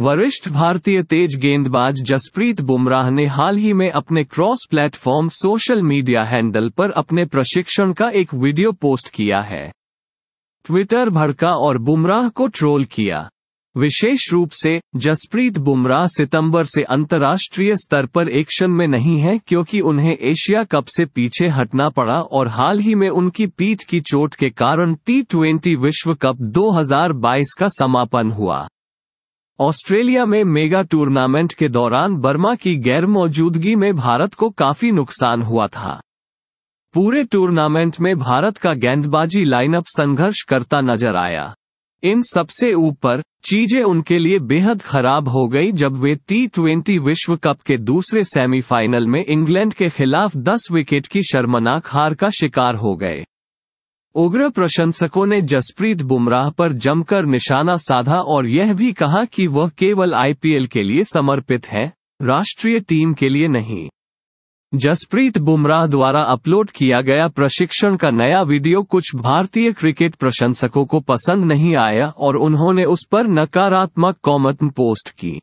वरिष्ठ भारतीय तेज गेंदबाज जसप्रीत बुमराह ने हाल ही में अपने cross platform social media handle पर अपने प्रशिक्षण का एक वीडियो पोस्ट किया है ट्विटर भड़का और बुमराह को ट्रोल किया विशेष रूप से जसप्रीत बुमराह सितंबर से अंतर्राष्ट्रीय स्तर पर एक्शन में नहीं है क्योंकि उन्हें एशिया कप से पीछे हटना पड़ा और हाल ही में उनकी पीठ की चोट के कारण टी ट्वेंटी विश्व कप 2022 का समापन हुआ ऑस्ट्रेलिया में मेगा टूर्नामेंट के दौरान बर्मा की गैर मौजूदगी में भारत को काफी नुकसान हुआ था पूरे टूर्नामेंट में भारत का गेंदबाजी लाइनअप संघर्ष करता नजर आया इन सबसे ऊपर चीजें उनके लिए बेहद खराब हो गई जब वे टी ट्वेंटी विश्व कप के दूसरे सेमीफाइनल में इंग्लैंड के खिलाफ 10 विकेट की शर्मनाक हार का शिकार हो गए उग्र प्रशंसकों ने जसप्रीत बुमराह पर जमकर निशाना साधा और यह भी कहा कि वह केवल आईपीएल के लिए समर्पित है राष्ट्रीय टीम के लिए नहीं जसप्रीत बुमराह द्वारा अपलोड किया गया प्रशिक्षण का नया वीडियो कुछ भारतीय क्रिकेट प्रशंसकों को पसंद नहीं आया और उन्होंने उस पर नकारात्मक कॉमेंट पोस्ट की